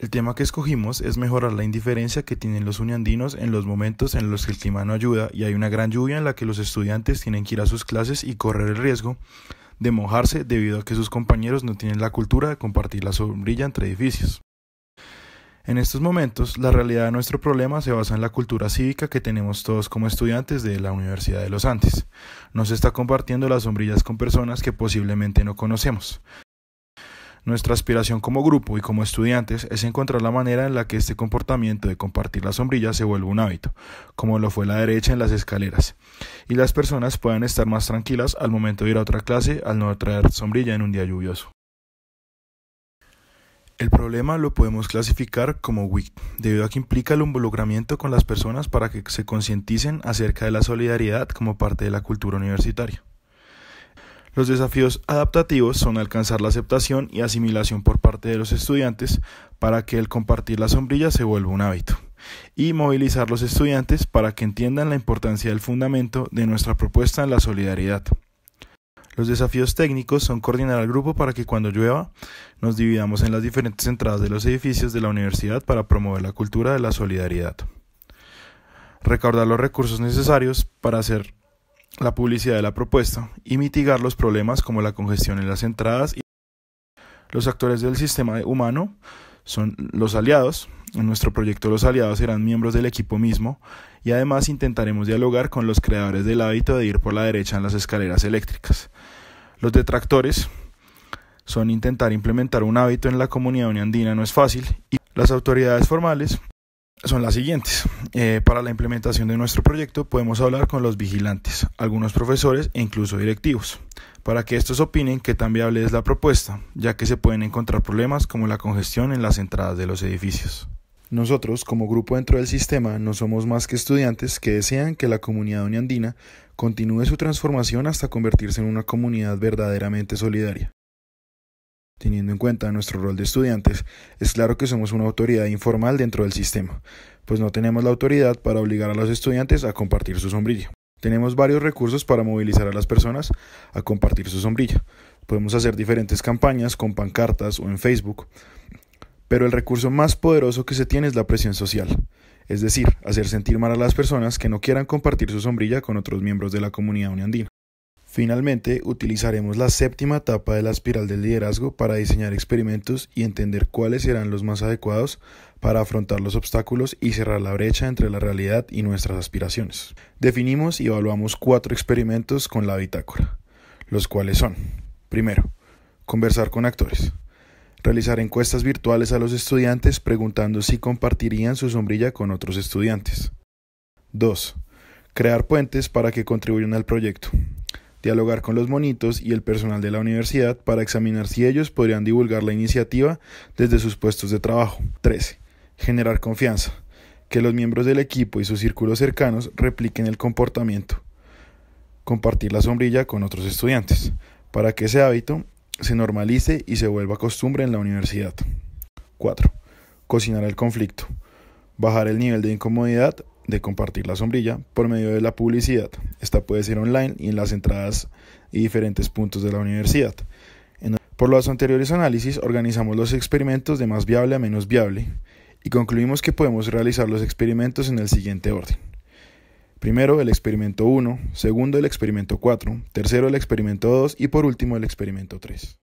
El tema que escogimos es mejorar la indiferencia que tienen los uniandinos en los momentos en los que el clima no ayuda y hay una gran lluvia en la que los estudiantes tienen que ir a sus clases y correr el riesgo de mojarse debido a que sus compañeros no tienen la cultura de compartir la sombrilla entre edificios. En estos momentos, la realidad de nuestro problema se basa en la cultura cívica que tenemos todos como estudiantes de la Universidad de los Andes. se está compartiendo las sombrillas con personas que posiblemente no conocemos, nuestra aspiración como grupo y como estudiantes es encontrar la manera en la que este comportamiento de compartir la sombrilla se vuelva un hábito, como lo fue la derecha en las escaleras, y las personas puedan estar más tranquilas al momento de ir a otra clase al no traer sombrilla en un día lluvioso. El problema lo podemos clasificar como WIC, debido a que implica el involucramiento con las personas para que se concienticen acerca de la solidaridad como parte de la cultura universitaria. Los desafíos adaptativos son alcanzar la aceptación y asimilación por parte de los estudiantes para que el compartir la sombrilla se vuelva un hábito y movilizar los estudiantes para que entiendan la importancia del fundamento de nuestra propuesta en la solidaridad. Los desafíos técnicos son coordinar al grupo para que cuando llueva nos dividamos en las diferentes entradas de los edificios de la universidad para promover la cultura de la solidaridad. Recordar los recursos necesarios para hacer la publicidad de la propuesta y mitigar los problemas como la congestión en las entradas. Y los actores del sistema humano son los aliados. En nuestro proyecto los aliados serán miembros del equipo mismo y además intentaremos dialogar con los creadores del hábito de ir por la derecha en las escaleras eléctricas. Los detractores son intentar implementar un hábito en la comunidad Andina no es fácil y las autoridades formales son las siguientes. Eh, para la implementación de nuestro proyecto podemos hablar con los vigilantes, algunos profesores e incluso directivos, para que estos opinen qué tan viable es la propuesta, ya que se pueden encontrar problemas como la congestión en las entradas de los edificios. Nosotros, como grupo dentro del sistema, no somos más que estudiantes que desean que la comunidad uniandina continúe su transformación hasta convertirse en una comunidad verdaderamente solidaria. Teniendo en cuenta nuestro rol de estudiantes, es claro que somos una autoridad informal dentro del sistema, pues no tenemos la autoridad para obligar a los estudiantes a compartir su sombrilla. Tenemos varios recursos para movilizar a las personas a compartir su sombrilla. Podemos hacer diferentes campañas con pancartas o en Facebook, pero el recurso más poderoso que se tiene es la presión social, es decir, hacer sentir mal a las personas que no quieran compartir su sombrilla con otros miembros de la comunidad uniandina. Finalmente, utilizaremos la séptima etapa de la espiral del liderazgo para diseñar experimentos y entender cuáles serán los más adecuados para afrontar los obstáculos y cerrar la brecha entre la realidad y nuestras aspiraciones. Definimos y evaluamos cuatro experimentos con la bitácora, los cuales son, primero, conversar con actores. Realizar encuestas virtuales a los estudiantes preguntando si compartirían su sombrilla con otros estudiantes. 2. Crear puentes para que contribuyan al proyecto, dialogar con los monitos y el personal de la universidad para examinar si ellos podrían divulgar la iniciativa desde sus puestos de trabajo. 13. Generar confianza. Que los miembros del equipo y sus círculos cercanos repliquen el comportamiento. Compartir la sombrilla con otros estudiantes, para que ese hábito se normalice y se vuelva costumbre en la universidad. 4. Cocinar el conflicto. Bajar el nivel de incomodidad de compartir la sombrilla por medio de la publicidad. Esta puede ser online y en las entradas y diferentes puntos de la universidad. Por los anteriores análisis organizamos los experimentos de más viable a menos viable y concluimos que podemos realizar los experimentos en el siguiente orden. Primero el experimento 1, segundo el experimento 4, tercero el experimento 2 y por último el experimento 3.